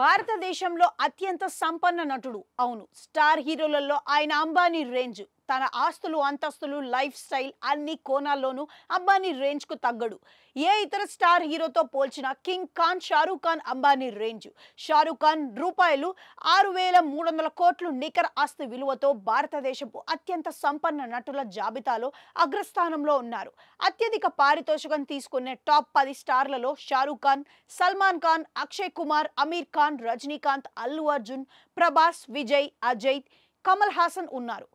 భారతదేశంలో అత్యంత సంపన్న నటుడు అవును స్టార్ హీరోలలో ఆయన అంబానీ రేంజ్ తన ఆస్తులు అంతస్తులు లైఫ్ స్టైల్ అన్ని కోణాల్లోనూ అంబానీ రేంజ్కు తగ్గడు ఏ ఇతర స్టార్ హీరోతో పోల్చినా కింగ్ ఖాన్ షారూఖ్ ఖాన్ అంబానీ రేంజ్ షారూఖ్ ఖాన్ రూపాయలు ఆరు వేల మూడు వందల కోట్లు నికర ఆస్తి విలువతో భారతదేశపు అత్యంత సంపన్న నటుల జాబితాలో అగ్రస్థానంలో ఉన్నారు అత్యధిక పారితోషికం తీసుకునే టాప్ పది స్టార్లలో షారూఖ్ ఖాన్ సల్మాన్ ఖాన్ అక్షయ్ కుమార్ అమీర్ ఖాన్ రజనీకాంత్ అల్లు అర్జున్ ప్రభాస్ విజయ్ అజయ్ కమల్ హాసన్ ఉన్నారు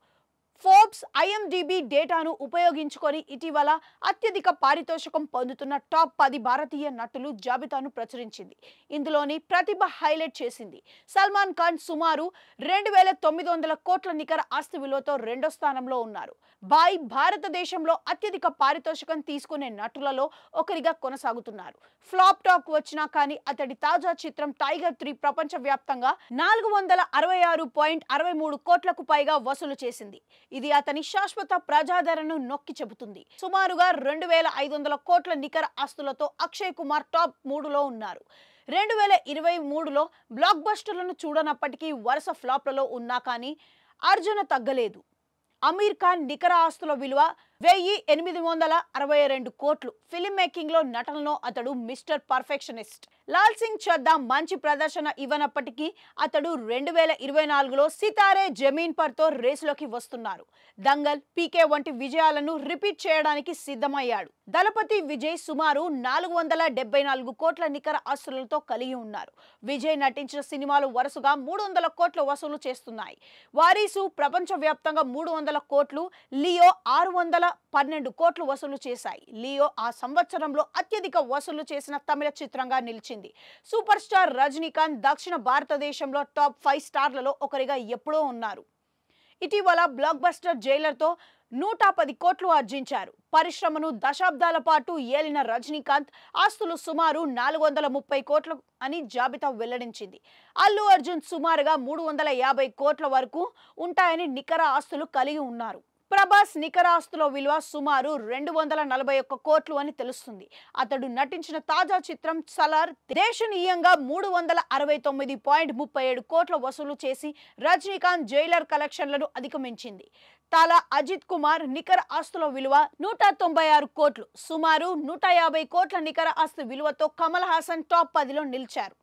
ఫోర్బ్స్ ఐఎండిబి డేటాను ఉపయోగించుకొని ఇటీవల అత్యధిక పారితోషికం పొందుతున్న టాప్ పది భారతీయ నటులు జాబితాను ప్రచురించింది ఇందులోని ప్రతిభ హైలైట్ చేసింది సల్మాన్ ఖాన్ సుమారు రెండు వేల తొమ్మిది వందల కోట్ల నికర ఆస్తి విలువతో రెండో స్థానంలో ఉన్నారు బాయ్ భారతదేశంలో అత్యధిక పారితోషికం తీసుకునే నటులలో ఒకరిగా కొనసాగుతున్నారు ఫ్లాప్ టాక్ వచ్చినా కానీ అతడి తాజా చిత్రం టైగర్ త్రీ ప్రపంచవ్యాప్తంగా నాలుగు వందల అరవై ఆరు పాయింట్ అరవై మూడు కోట్లకు పైగా వసూలు చేసింది ఇది అతని శాశ్వత ప్రజాదరణను నొక్కి చెబుతుంది సుమారుగా రెండు వేల ఐదు వందల కోట్ల నికర ఆస్తులతో అక్షయ్ కుమార్ టాప్ మూడులో ఉన్నారు రెండు వేల ఇరవై మూడులో బ్లాక్ బస్టర్లను చూడనప్పటికీ వరుస ఫ్లాప్లలో ఉన్నా కానీ అర్జున తగ్గలేదు అమీర్ ఖాన్ నికర ఆస్తుల విలువ వెయ్యి ఎనిమిది వందల అరవై రెండు కోట్లు ఫిలిం మేకింగ్లో నటనలో అతడు మిస్టర్ పర్ఫెక్షనిస్ట్ లాల్ సింగ్ చద్దా మంచి ప్రదర్శన ఇవ్వనప్పటికీ అతడు రెండు వేల ఇరవై నాలుగులో సితారే జమీన్ పర్తో రేసులోకి వస్తున్నారు దంగల్ పీకే వంటి విజయాలను రిపీట్ చేయడానికి సిద్ధమయ్యాడు దళపతి విజయ్ సుమారు నాలుగు వందల డెబ్బై నాలుగు కోట్ల నికర ఆస్తులతో కలిగి ఉన్నారు విజయ్ నటించిన సినిమాలు వరుసగా మూడు వందల కోట్ల వసూలు చేస్తున్నాయి వారీసు ప్రపంచవ్యాప్తంగా మూడు వందల కోట్లు లియో ఆరు వందల పన్నెండు కోట్లు వసూలు చేశాయి లియో ఆ సంవత్సరంలో అత్యధిక వసూలు చేసిన తమిళ చిత్రంగా నిలిచింది చెందింది సూపర్ స్టార్ రజనీకాంత్ దక్షిణ భారతదేశంలో టాప్ ఫైవ్ స్టార్లలో ఒకరిగా ఎప్పుడో ఉన్నారు ఇటీవల బ్లాక్ బస్టర్ జైలర్తో నూట పది కోట్లు ఆర్జించారు పరిశ్రమను దశాబ్దాల పాటు ఏలిన రజనీకాంత్ ఆస్తులు సుమారు నాలుగు వందల ముప్పై కోట్లు అని జాబితా వెల్లడించింది అల్లు అర్జున్ సుమారుగా మూడు వందల యాభై కోట్ల వరకు ఉంటాయని నికర ఆస్తులు కలిగి ఉన్నారు ప్రభాస్ నికరాస్తుల విలువ సుమారు రెండు వందల నలభై ఒక్క కోట్లు అని తెలుస్తుంది అతడు నటించిన తాజా చిత్రం సలార్ దేశనీయంగా మూడు వందల అరవై తొమ్మిది పాయింట్ ముప్పై ఏడు కోట్ల వసూలు చేసి రజనీకాంత్ జైలర్ కలెక్షన్లను అధిగమించింది తాలా అజిత్ కుమార్ నికర ఆస్తుల విలువ నూట తొంభై ఆరు కోట్లు సుమారు నూట యాభై కోట్ల నికర ఆస్తి విలువతో కమల్ హాసన్ టాప్ పదిలో నిలిచారు